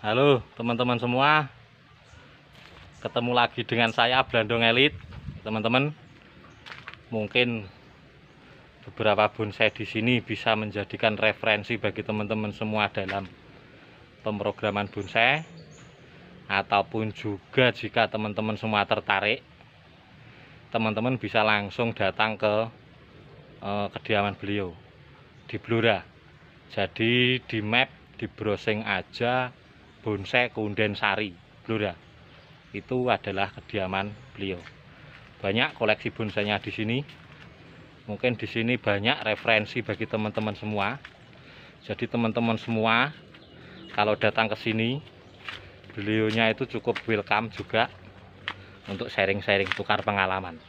Halo teman-teman semua Ketemu lagi dengan saya Blandong Elit Teman-teman Mungkin Beberapa bonsai di sini bisa menjadikan referensi bagi teman-teman semua dalam Pemrograman bonsai Ataupun juga jika teman-teman semua tertarik Teman-teman bisa langsung datang ke eh, Kediaman beliau Di Blora Jadi di map di browsing aja bonsai Kundensari Blora. Itu adalah kediaman beliau. Banyak koleksi bonsainya di sini. Mungkin di sini banyak referensi bagi teman-teman semua. Jadi teman-teman semua kalau datang ke sini beliaunya itu cukup welcome juga untuk sharing-sharing tukar pengalaman.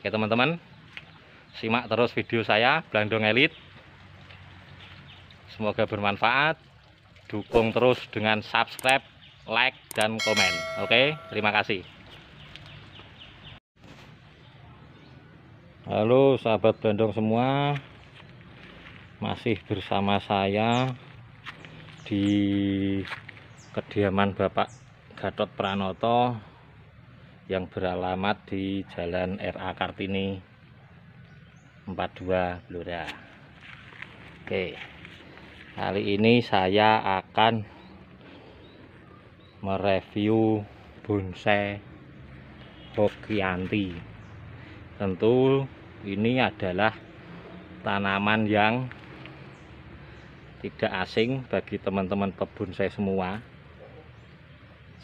Oke teman-teman, simak terus video saya Blandong Elit. Semoga bermanfaat dukung terus dengan subscribe like dan komen oke terima kasih halo sahabat bandung semua masih bersama saya di kediaman Bapak Gatot Pranoto yang beralamat di Jalan RA Kartini 42 Blora. Oke. Okay kali ini saya akan mereview bonsai hokianti tentu ini adalah tanaman yang tidak asing bagi teman-teman saya semua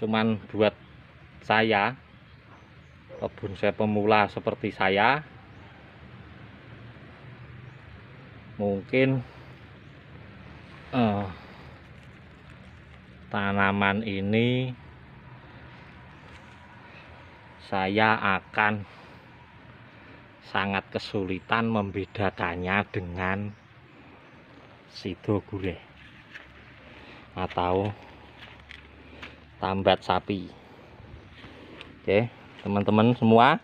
cuman buat saya saya pemula seperti saya mungkin eh, tanaman ini saya akan sangat kesulitan membedakannya dengan sido gure atau tambat sapi oke teman-teman semua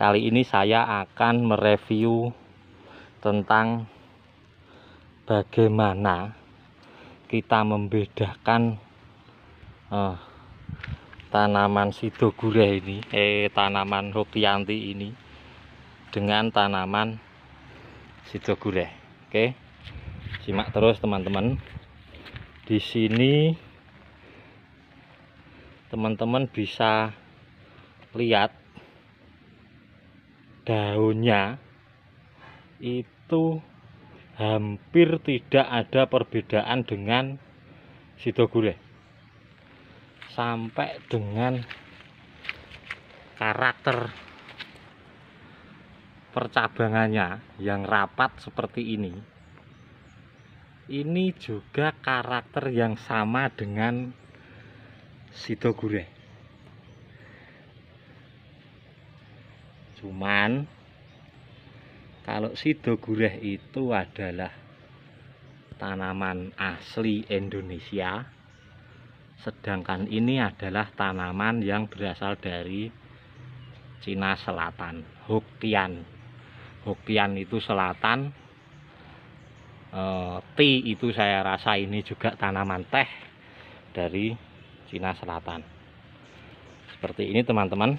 kali ini saya akan mereview tentang bagaimana kita membedakan eh, tanaman sidogure ini eh tanaman hokianti ini dengan tanaman sidogure oke simak terus teman-teman di sini teman-teman bisa lihat daunnya itu hampir tidak ada perbedaan dengan sido sampai dengan karakter percabangannya yang rapat seperti ini ini juga karakter yang sama dengan sido cuman kalau si gureh itu adalah tanaman asli Indonesia sedangkan ini adalah tanaman yang berasal dari Cina Selatan Hokkien Hokkien itu selatan e, eh, Ti itu saya rasa ini juga tanaman teh dari Cina Selatan seperti ini teman-teman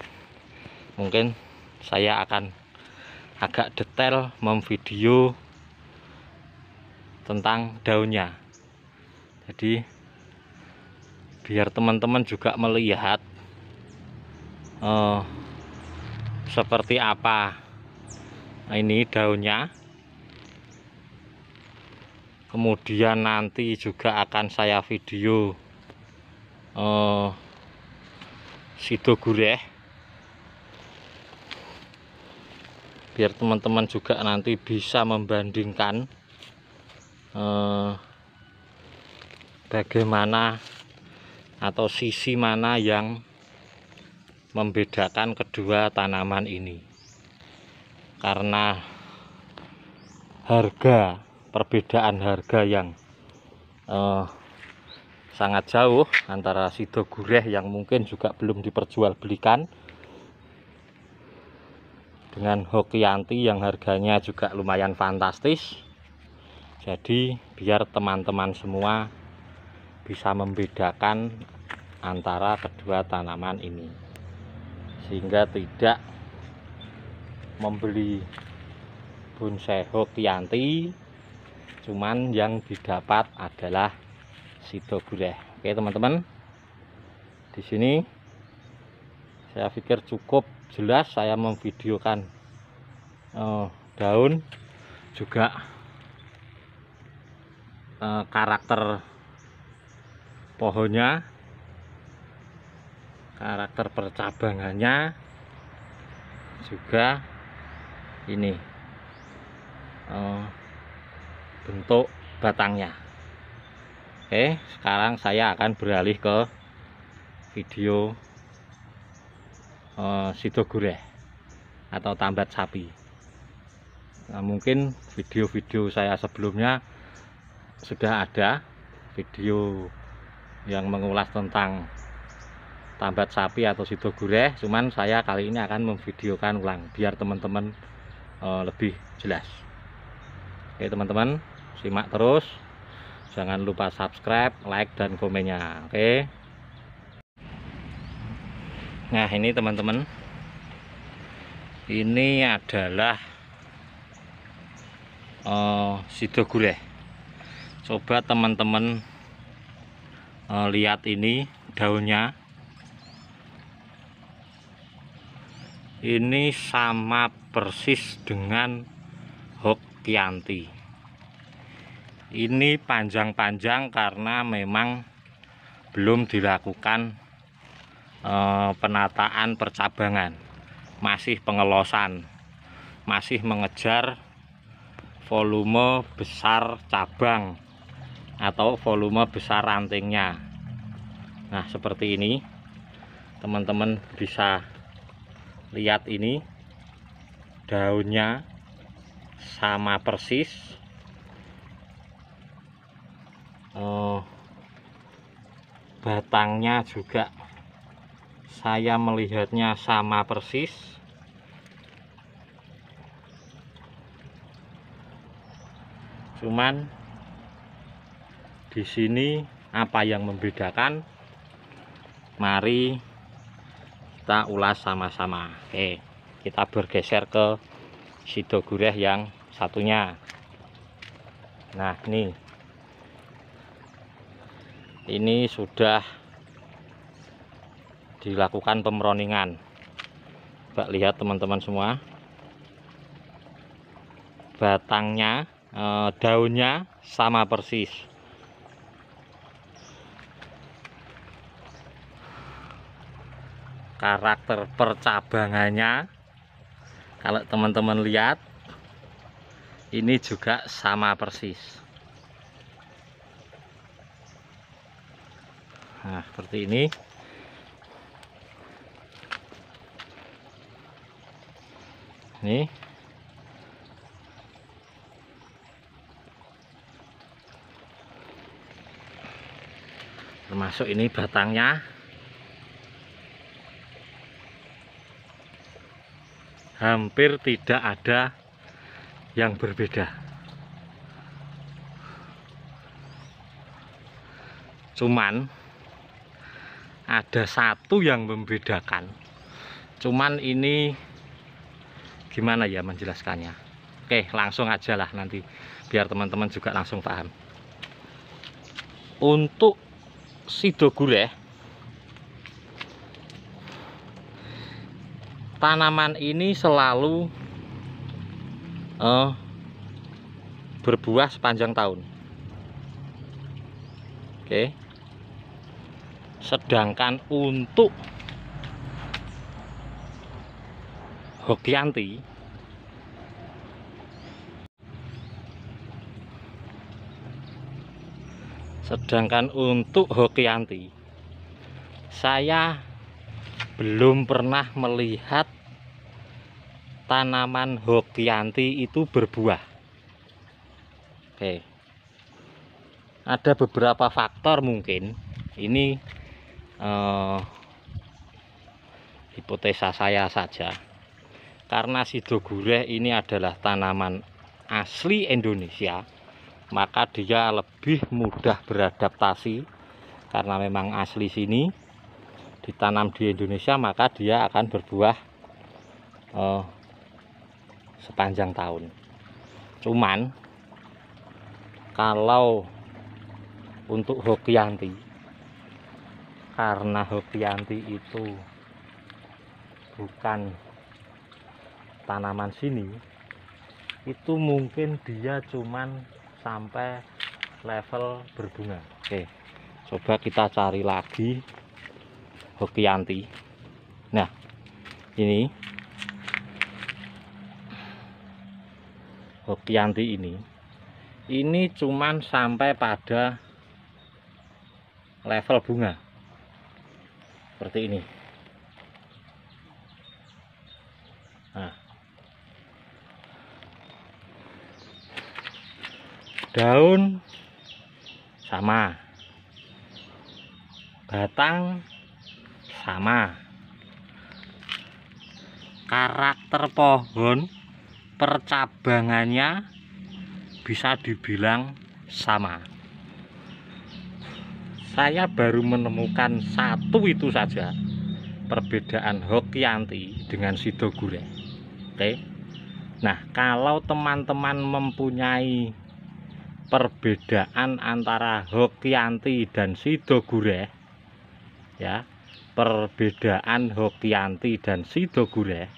mungkin saya akan agak detail memvideo tentang daunnya jadi biar teman-teman juga melihat uh, seperti apa ini daunnya kemudian nanti juga akan saya video eh, sido gureh biar teman-teman juga nanti bisa membandingkan eh, bagaimana atau sisi mana yang membedakan kedua tanaman ini karena harga perbedaan harga yang eh, sangat jauh antara sido gureh yang mungkin juga belum diperjualbelikan dengan Hokianti yang harganya juga lumayan fantastis jadi biar teman-teman semua bisa membedakan antara kedua tanaman ini sehingga tidak membeli bonsai Hokianti cuman yang didapat adalah sitogureh oke teman-teman di sini saya pikir cukup jelas saya memvideokan uh, daun juga uh, karakter pohonnya karakter percabangannya juga ini uh, bentuk batangnya oke sekarang saya akan beralih ke video Eh, sido gureh atau tambat sapi nah, mungkin video-video saya sebelumnya sudah ada video yang mengulas tentang tambat sapi atau sido gureh. cuman saya kali ini akan memvideokan ulang biar teman-teman uh, lebih jelas oke teman-teman simak terus jangan lupa subscribe like dan komennya oke Nah ini teman-teman Ini adalah uh, Sido Coba teman-teman uh, Lihat ini daunnya Ini sama persis dengan Hokkianti Ini panjang-panjang karena memang belum dilakukan Eh, penataan percabangan masih pengelosan masih mengejar volume besar cabang atau volume besar rantingnya nah seperti ini teman-teman bisa lihat ini daunnya sama persis eh, batangnya juga saya melihatnya sama persis cuman di sini apa yang membedakan mari kita ulas sama-sama oke kita bergeser ke sido gureh yang satunya nah ini ini sudah dilakukan pemroningan coba lihat teman-teman semua batangnya eh, daunnya sama persis karakter percabangannya kalau teman-teman lihat ini juga sama persis nah seperti ini nih termasuk ini batangnya hampir tidak ada yang berbeda cuman ada satu yang membedakan cuman ini gimana ya menjelaskannya oke langsung aja lah nanti biar teman-teman juga langsung paham untuk sido ya, tanaman ini selalu eh, berbuah sepanjang tahun oke sedangkan untuk Hokianti sedangkan untuk Hokianti saya belum pernah melihat tanaman Hokianti itu berbuah Oke ada beberapa faktor mungkin ini eh, hipotesa saya saja karena sido gureh ini adalah tanaman asli Indonesia maka dia lebih mudah beradaptasi karena memang asli sini ditanam di Indonesia maka dia akan berbuah eh, sepanjang tahun cuman kalau untuk Hokianti karena Hokianti itu bukan tanaman sini itu mungkin dia cuman sampai level berbunga oke coba kita cari lagi hokianti nah ini hokianti ini ini cuman sampai pada level bunga seperti ini nah daun sama batang sama karakter pohon percabangannya bisa dibilang sama saya baru menemukan satu itu saja perbedaan Hokianti dengan Sidogure oke nah kalau teman-teman mempunyai perbedaan antara Hokianti dan Sidogure ya perbedaan Hokianti dan Sidogure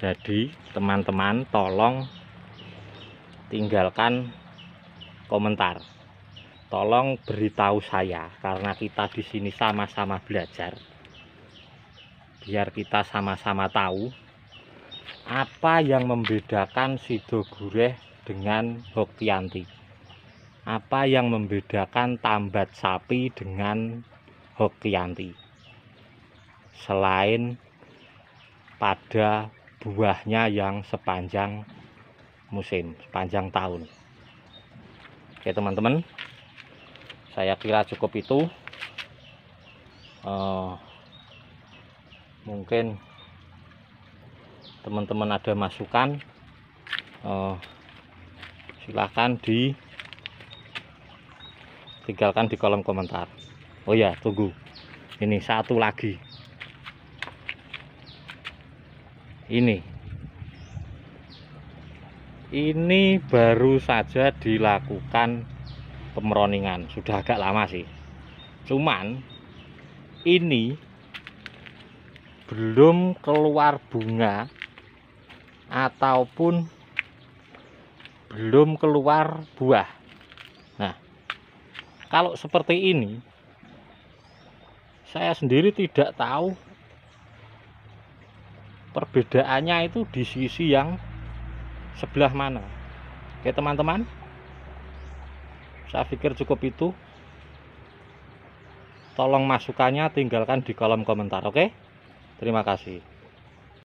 jadi teman-teman tolong tinggalkan komentar tolong beritahu saya karena kita di sini sama-sama belajar biar kita sama-sama tahu apa yang membedakan Sidogureh dengan Hoktianti? Apa yang membedakan Tambat Sapi dengan Hoktianti? Selain pada buahnya yang sepanjang musim, sepanjang tahun. Oke teman-teman, saya kira cukup itu. Uh, mungkin teman-teman ada masukan uh, silahkan di tinggalkan di kolom komentar oh ya tunggu ini satu lagi ini ini baru saja dilakukan pemroningan sudah agak lama sih cuman ini belum keluar bunga ataupun belum keluar buah nah kalau seperti ini saya sendiri tidak tahu perbedaannya itu di sisi yang sebelah mana oke teman-teman saya pikir cukup itu tolong masukannya tinggalkan di kolom komentar oke terima kasih